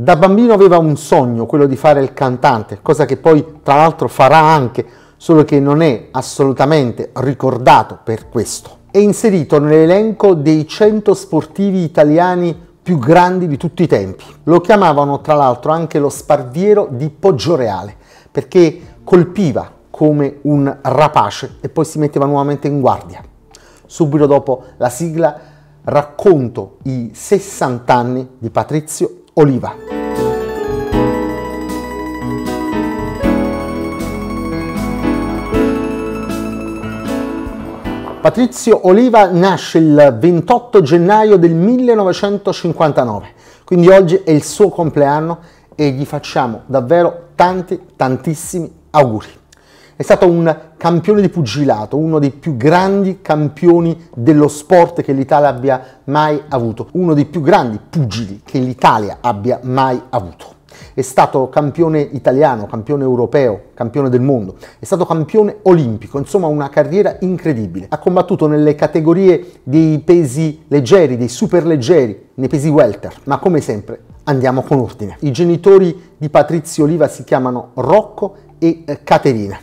Da bambino aveva un sogno, quello di fare il cantante, cosa che poi tra l'altro farà anche, solo che non è assolutamente ricordato per questo. È inserito nell'elenco dei 100 sportivi italiani più grandi di tutti i tempi. Lo chiamavano tra l'altro anche lo sparviero di Poggioreale, perché colpiva come un rapace e poi si metteva nuovamente in guardia. Subito dopo la sigla racconto i 60 anni di Patrizio Oliva. Patrizio Oliva nasce il 28 gennaio del 1959, quindi oggi è il suo compleanno e gli facciamo davvero tanti, tantissimi auguri. È stato un campione di pugilato, uno dei più grandi campioni dello sport che l'Italia abbia mai avuto, uno dei più grandi pugili che l'Italia abbia mai avuto. È stato campione italiano, campione europeo, campione del mondo, è stato campione olimpico, insomma una carriera incredibile. Ha combattuto nelle categorie dei pesi leggeri, dei super leggeri, nei pesi welter, ma come sempre andiamo con ordine. I genitori di Patrizio Oliva si chiamano Rocco e eh, Caterina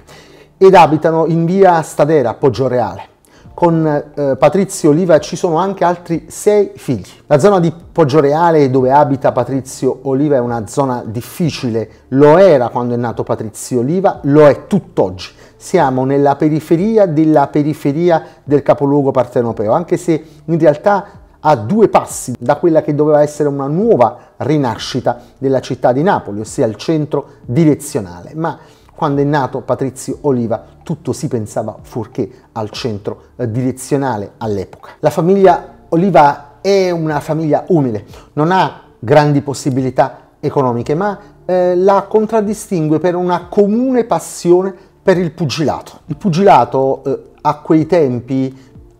ed abitano in via Stadera a Poggioreale. Con eh, Patrizio Oliva ci sono anche altri sei figli. La zona di Poggioreale dove abita Patrizio Oliva è una zona difficile, lo era quando è nato Patrizio Oliva, lo è tutt'oggi. Siamo nella periferia della periferia del capoluogo partenopeo, anche se in realtà a due passi da quella che doveva essere una nuova rinascita della città di Napoli, ossia il centro direzionale. Ma quando è nato Patrizio Oliva tutto si pensava fuorché al centro eh, direzionale all'epoca. La famiglia Oliva è una famiglia umile, non ha grandi possibilità economiche, ma eh, la contraddistingue per una comune passione per il pugilato. Il pugilato eh, a quei tempi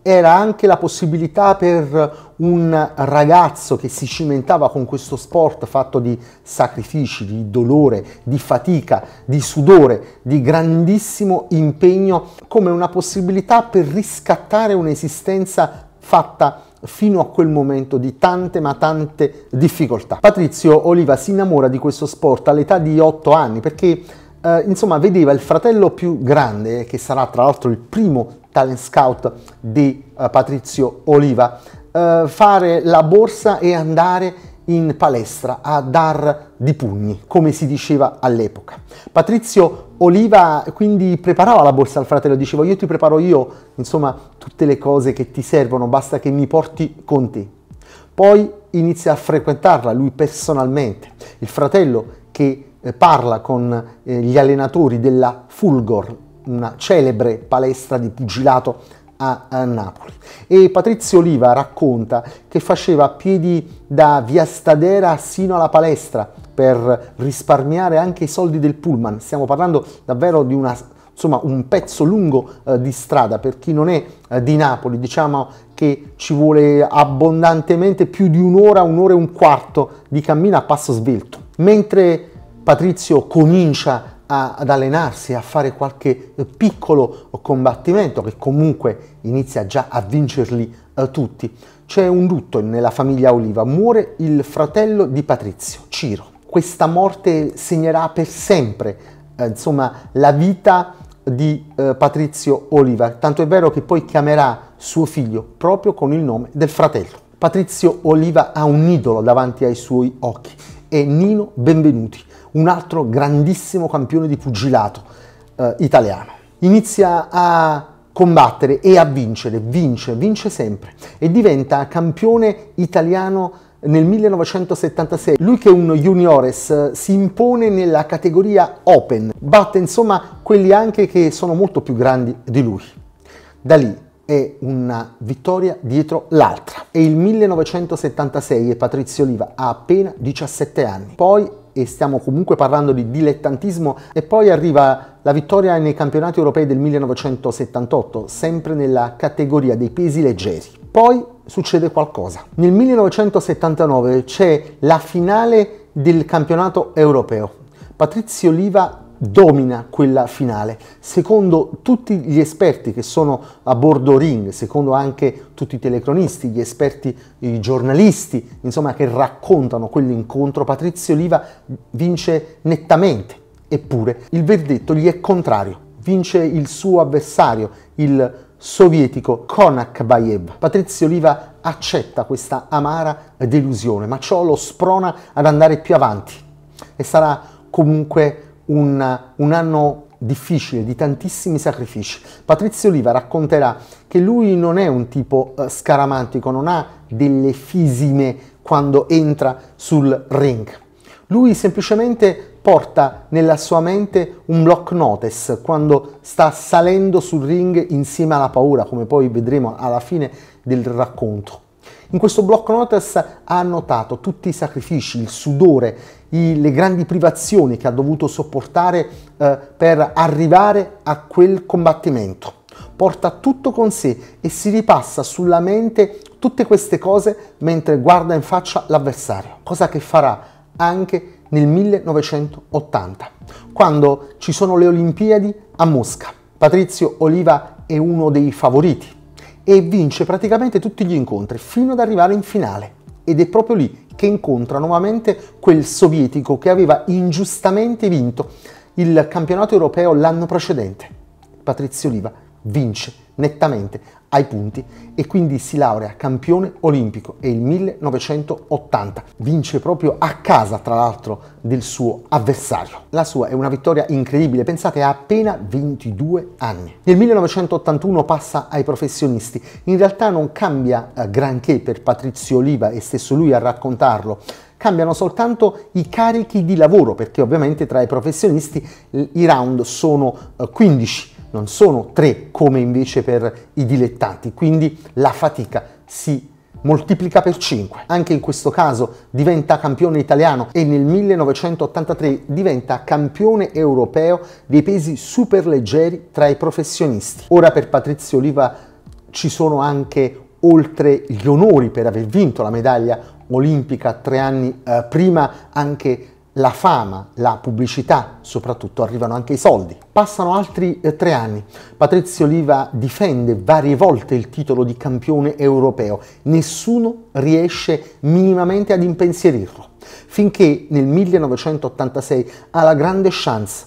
era anche la possibilità per un ragazzo che si cimentava con questo sport fatto di sacrifici, di dolore, di fatica, di sudore, di grandissimo impegno, come una possibilità per riscattare un'esistenza fatta fino a quel momento di tante ma tante difficoltà. Patrizio Oliva si innamora di questo sport all'età di 8 anni perché eh, insomma vedeva il fratello più grande, che sarà tra l'altro il primo talent scout di uh, Patrizio Oliva, uh, fare la borsa e andare in palestra a dar di pugni, come si diceva all'epoca. Patrizio Oliva quindi preparava la borsa al fratello, diceva io ti preparo io, insomma, tutte le cose che ti servono, basta che mi porti con te. Poi inizia a frequentarla lui personalmente. Il fratello che eh, parla con gli allenatori della Fulgor, una celebre palestra di pugilato a, a Napoli. E Patrizio Oliva racconta che faceva piedi da via Stadera sino alla palestra per risparmiare anche i soldi del pullman. Stiamo parlando davvero di una insomma un pezzo lungo eh, di strada per chi non è eh, di Napoli, diciamo che ci vuole abbondantemente più di un'ora, un'ora e un quarto di cammino a passo svelto. Mentre Patrizio comincia a, ad allenarsi, a fare qualche eh, piccolo combattimento che comunque inizia già a vincerli eh, tutti. C'è un lutto nella famiglia Oliva, muore il fratello di Patrizio, Ciro. Questa morte segnerà per sempre eh, insomma, la vita di eh, Patrizio Oliva, tanto è vero che poi chiamerà suo figlio proprio con il nome del fratello. Patrizio Oliva ha un idolo davanti ai suoi occhi, è Nino Benvenuti un altro grandissimo campione di pugilato eh, italiano. Inizia a combattere e a vincere, vince, vince sempre e diventa campione italiano nel 1976. Lui che è un juniores eh, si impone nella categoria open, batte insomma quelli anche che sono molto più grandi di lui. Da lì è una vittoria dietro l'altra. È il 1976 e Patrizio Oliva ha appena 17 anni. Poi e stiamo comunque parlando di dilettantismo e poi arriva la vittoria nei campionati europei del 1978, sempre nella categoria dei pesi leggeri. Poi succede qualcosa. Nel 1979 c'è la finale del campionato europeo. Patrizio Oliva domina quella finale. Secondo tutti gli esperti che sono a bordo ring, secondo anche tutti i telecronisti, gli esperti, i giornalisti, insomma, che raccontano quell'incontro, Patrizio Oliva vince nettamente. Eppure il verdetto gli è contrario. Vince il suo avversario, il sovietico Konak Bayev. Patrizio Oliva accetta questa amara delusione, ma ciò lo sprona ad andare più avanti e sarà comunque un, un anno difficile, di tantissimi sacrifici. Patrizio Oliva racconterà che lui non è un tipo eh, scaramantico, non ha delle fisime quando entra sul ring. Lui semplicemente porta nella sua mente un block notice quando sta salendo sul ring insieme alla paura, come poi vedremo alla fine del racconto. In questo block notice ha annotato tutti i sacrifici, il sudore, i, le grandi privazioni che ha dovuto sopportare eh, per arrivare a quel combattimento. Porta tutto con sé e si ripassa sulla mente tutte queste cose mentre guarda in faccia l'avversario, cosa che farà anche nel 1980, quando ci sono le Olimpiadi a Mosca. Patrizio Oliva è uno dei favoriti e vince praticamente tutti gli incontri fino ad arrivare in finale. Ed è proprio lì che incontra nuovamente quel sovietico che aveva ingiustamente vinto il campionato europeo l'anno precedente. Patrizio Oliva vince nettamente ai punti e quindi si laurea campione olimpico e il 1980 vince proprio a casa tra l'altro del suo avversario. La sua è una vittoria incredibile, pensate ha appena 22 anni. Nel 1981 passa ai professionisti, in realtà non cambia eh, granché per Patrizio Oliva e stesso lui a raccontarlo, cambiano soltanto i carichi di lavoro perché ovviamente tra i professionisti i round sono 15 eh, non sono tre come invece per i dilettanti, quindi la fatica si moltiplica per 5. Anche in questo caso diventa campione italiano e nel 1983 diventa campione europeo dei pesi superleggeri tra i professionisti. Ora per Patrizio Oliva ci sono anche oltre gli onori per aver vinto la medaglia olimpica tre anni eh, prima anche la fama, la pubblicità, soprattutto arrivano anche i soldi. Passano altri eh, tre anni. Patrizio Oliva difende varie volte il titolo di campione europeo. Nessuno riesce minimamente ad impensierirlo. Finché nel 1986 ha la grande chance.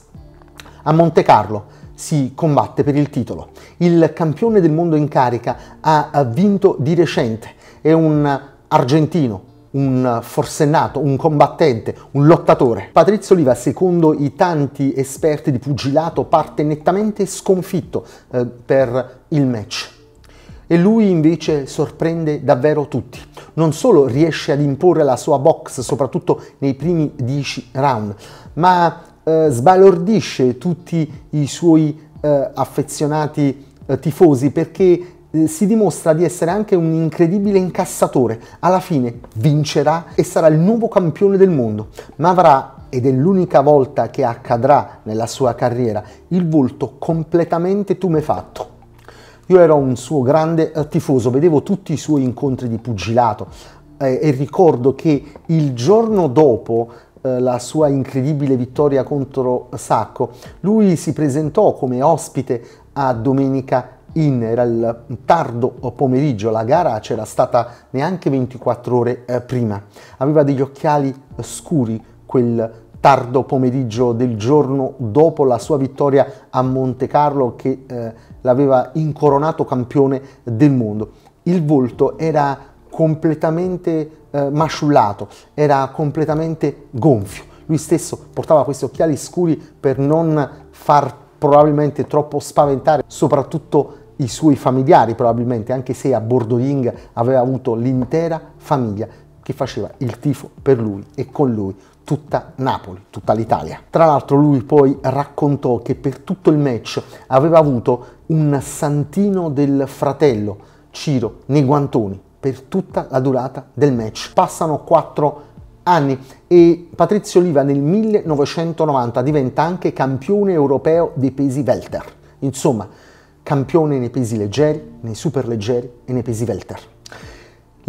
A Monte Carlo si combatte per il titolo. Il campione del mondo in carica ha vinto di recente. È un argentino, un forsennato, un combattente, un lottatore. Patrizio Oliva, secondo i tanti esperti di pugilato, parte nettamente sconfitto eh, per il match. E lui invece sorprende davvero tutti. Non solo riesce ad imporre la sua box, soprattutto nei primi 10 round, ma eh, sbalordisce tutti i suoi eh, affezionati eh, tifosi perché eh, si dimostra di essere anche un incredibile incassatore. Alla fine vincerà e sarà il nuovo campione del mondo, ma avrà, ed è l'unica volta che accadrà nella sua carriera, il volto completamente tumefatto. Io ero un suo grande eh, tifoso, vedevo tutti i suoi incontri di pugilato eh, e ricordo che il giorno dopo eh, la sua incredibile vittoria contro Sacco, lui si presentò come ospite a Domenica in, era il tardo pomeriggio, la gara c'era stata neanche 24 ore eh, prima. Aveva degli occhiali scuri quel tardo pomeriggio del giorno dopo la sua vittoria a Monte Carlo che eh, l'aveva incoronato campione del mondo. Il volto era completamente eh, masciullato, era completamente gonfio. Lui stesso portava questi occhiali scuri per non far probabilmente troppo spaventare soprattutto i suoi familiari, probabilmente, anche se a Bordoling aveva avuto l'intera famiglia che faceva il tifo per lui e con lui tutta Napoli, tutta l'Italia. Tra l'altro lui poi raccontò che per tutto il match aveva avuto un santino del fratello Ciro nei guantoni per tutta la durata del match. Passano quattro anni e Patrizio Oliva nel 1990 diventa anche campione europeo dei pesi welter. Insomma, campione nei pesi leggeri, nei super leggeri e nei pesi welter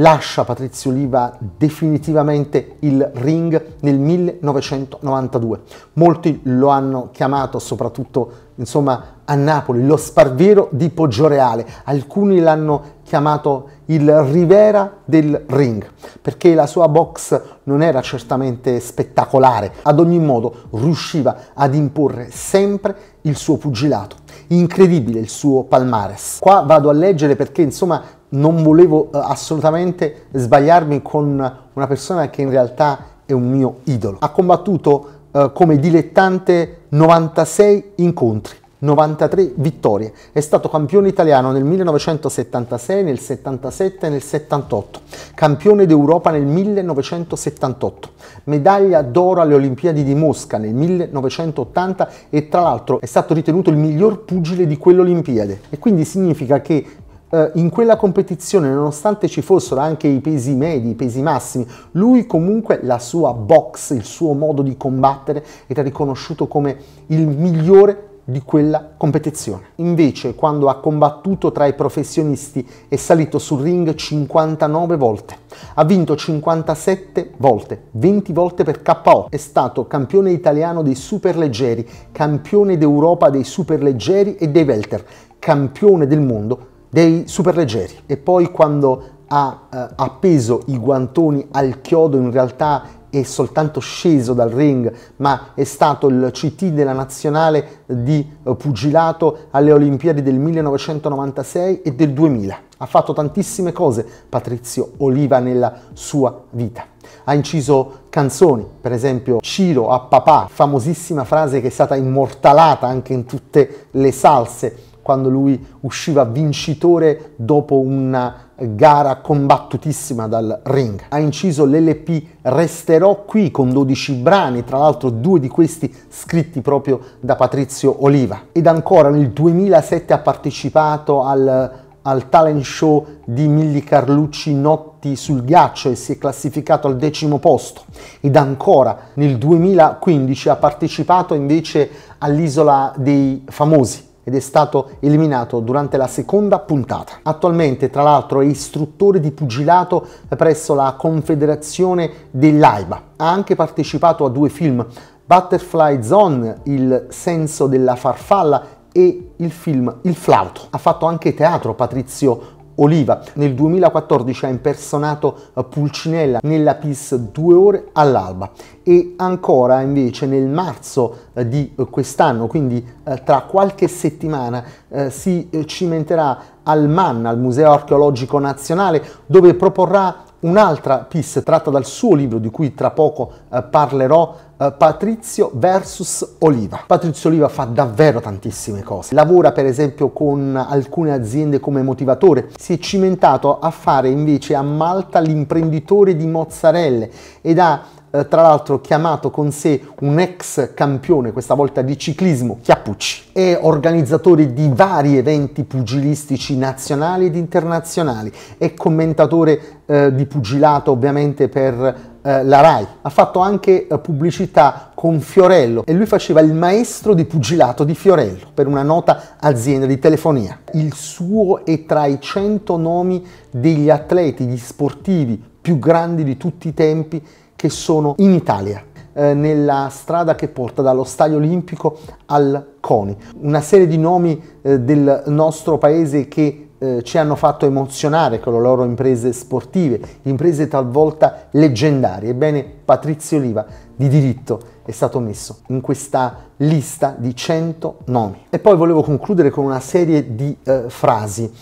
lascia Patrizio Oliva definitivamente il ring nel 1992. Molti lo hanno chiamato soprattutto insomma a Napoli lo sparviero di Poggioreale, alcuni l'hanno chiamato il Rivera del ring, perché la sua box non era certamente spettacolare, ad ogni modo riusciva ad imporre sempre il suo pugilato. Incredibile il suo palmares. Qua vado a leggere perché insomma non volevo eh, assolutamente sbagliarmi con una persona che in realtà è un mio idolo. Ha combattuto eh, come dilettante 96 incontri. 93 vittorie. È stato campione italiano nel 1976, nel 77 e nel 78. Campione d'Europa nel 1978. Medaglia d'oro alle Olimpiadi di Mosca nel 1980 e tra l'altro è stato ritenuto il miglior pugile di quell'Olimpiade. E quindi significa che eh, in quella competizione, nonostante ci fossero anche i pesi medi, i pesi massimi, lui comunque la sua box, il suo modo di combattere era riconosciuto come il migliore di quella competizione. Invece, quando ha combattuto tra i professionisti, è salito sul ring 59 volte. Ha vinto 57 volte, 20 volte per KO. È stato campione italiano dei superleggeri, campione d'Europa dei superleggeri e dei welter, campione del mondo dei superleggeri e poi quando ha eh, appeso i guantoni al chiodo in realtà è soltanto sceso dal ring, ma è stato il CT della nazionale di pugilato alle Olimpiadi del 1996 e del 2000. Ha fatto tantissime cose Patrizio Oliva nella sua vita. Ha inciso canzoni, per esempio Ciro a papà, famosissima frase che è stata immortalata anche in tutte le salse quando lui usciva vincitore dopo una gara combattutissima dal ring. Ha inciso l'LP Resterò qui con 12 brani, tra l'altro due di questi scritti proprio da Patrizio Oliva. Ed ancora nel 2007 ha partecipato al, al talent show di Milli Carlucci Notti sul ghiaccio e si è classificato al decimo posto. Ed ancora nel 2015 ha partecipato invece all'Isola dei Famosi ed è stato eliminato durante la seconda puntata. Attualmente, tra l'altro, è istruttore di pugilato presso la Confederazione dell'AIBA. Ha anche partecipato a due film, Butterfly Zone, Il senso della farfalla e il film Il flauto. Ha fatto anche teatro Patrizio Oliva. Nel 2014 ha impersonato eh, Pulcinella nella PIS Due ore all'alba e ancora invece nel marzo eh, di eh, quest'anno, quindi tra qualche settimana, si cimenterà al MAN, al Museo Archeologico Nazionale, dove proporrà un'altra PIS tratta dal suo libro di cui tra poco parlerò eh, Patrizio versus Oliva. Patrizio Oliva fa davvero tantissime cose. Lavora per esempio con alcune aziende come motivatore. Si è cimentato a fare invece a Malta l'imprenditore di mozzarelle ed ha eh, tra l'altro chiamato con sé un ex campione, questa volta di ciclismo, Chiappucci. È organizzatore di vari eventi pugilistici nazionali ed internazionali, è commentatore eh, di pugilato ovviamente per eh, la RAI, ha fatto anche eh, pubblicità con Fiorello e lui faceva il maestro di pugilato di Fiorello per una nota azienda di telefonia. Il suo è tra i 100 nomi degli atleti, gli sportivi più grandi di tutti i tempi che sono in Italia eh, nella strada che porta dallo Stadio Olimpico al CONI. Una serie di nomi eh, del nostro paese che eh, ci hanno fatto emozionare con le loro imprese sportive, imprese talvolta leggendarie. Ebbene, Patrizio Oliva di diritto è stato messo in questa lista di 100 nomi. E poi volevo concludere con una serie di eh, frasi.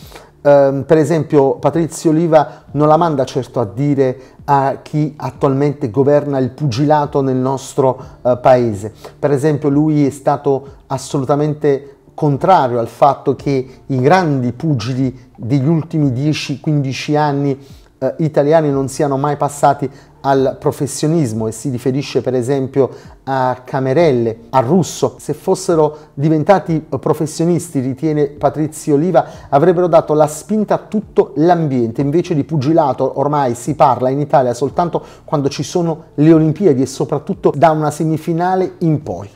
Um, per esempio Patrizio Oliva non la manda certo a dire a chi attualmente governa il pugilato nel nostro uh, paese. Per esempio lui è stato assolutamente contrario al fatto che i grandi pugili degli ultimi 10-15 anni eh, italiani non siano mai passati al professionismo e si riferisce per esempio a Camerelle, a Russo. Se fossero diventati professionisti, ritiene Patrizio Oliva, avrebbero dato la spinta a tutto l'ambiente. Invece di pugilato ormai si parla in Italia soltanto quando ci sono le Olimpiadi e soprattutto da una semifinale in poi.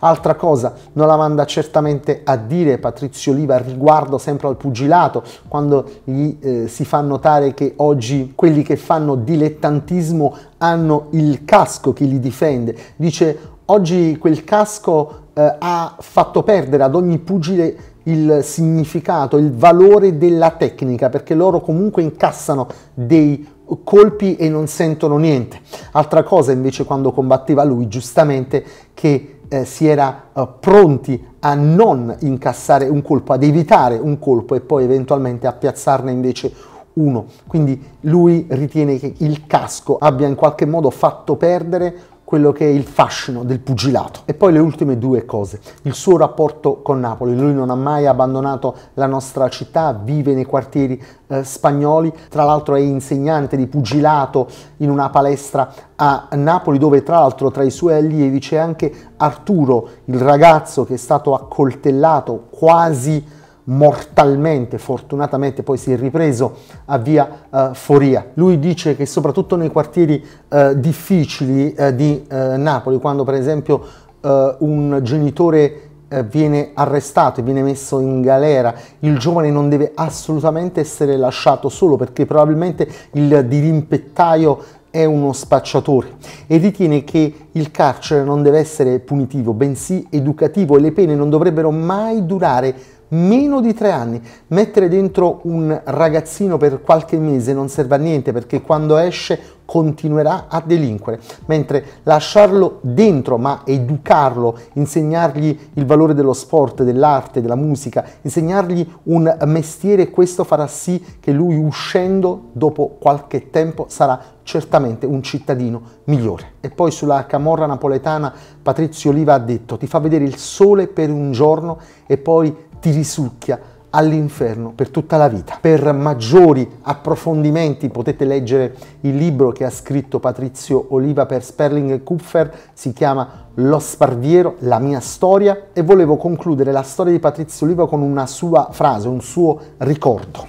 Altra cosa, non la manda certamente a dire Patrizio Oliva riguardo sempre al pugilato, quando gli eh, si fa notare che oggi quelli che fanno dilettantismo hanno il casco che li difende. Dice oggi quel casco eh, ha fatto perdere ad ogni pugile il significato, il valore della tecnica, perché loro comunque incassano dei colpi e non sentono niente. Altra cosa invece quando combatteva lui, giustamente, che eh, si era eh, pronti a non incassare un colpo, ad evitare un colpo e poi eventualmente a piazzarne invece uno. Quindi lui ritiene che il casco abbia in qualche modo fatto perdere quello che è il fascino del pugilato. E poi le ultime due cose, il suo rapporto con Napoli, lui non ha mai abbandonato la nostra città, vive nei quartieri eh, spagnoli, tra l'altro è insegnante di pugilato in una palestra a Napoli dove tra l'altro tra i suoi allievi c'è anche Arturo, il ragazzo che è stato accoltellato quasi mortalmente, fortunatamente poi si è ripreso a via eh, Foria. Lui dice che soprattutto nei quartieri eh, difficili eh, di eh, Napoli, quando per esempio eh, un genitore eh, viene arrestato e viene messo in galera, il giovane non deve assolutamente essere lasciato solo perché probabilmente il dirimpettaio è uno spacciatore e ritiene che il carcere non deve essere punitivo, bensì educativo e le pene non dovrebbero mai durare meno di tre anni. Mettere dentro un ragazzino per qualche mese non serve a niente perché quando esce continuerà a delinquere, mentre lasciarlo dentro ma educarlo, insegnargli il valore dello sport, dell'arte, della musica, insegnargli un mestiere, questo farà sì che lui uscendo dopo qualche tempo sarà certamente un cittadino migliore. E poi sulla camorra napoletana Patrizio Oliva ha detto ti fa vedere il sole per un giorno e poi ti risucchia all'inferno per tutta la vita. Per maggiori approfondimenti potete leggere il libro che ha scritto Patrizio Oliva per Sperling e Kupfer, si chiama Lo Sparviero, la mia storia e volevo concludere la storia di Patrizio Oliva con una sua frase, un suo ricordo.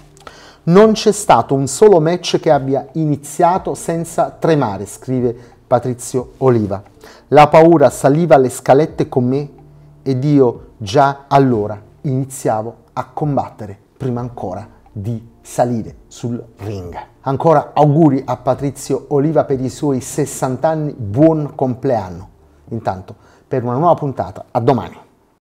Non c'è stato un solo match che abbia iniziato senza tremare, scrive Patrizio Oliva. La paura saliva le scalette con me ed io già allora iniziavo a combattere prima ancora di salire sul ring. Ancora auguri a Patrizio Oliva per i suoi 60 anni, buon compleanno. Intanto, per una nuova puntata, a domani.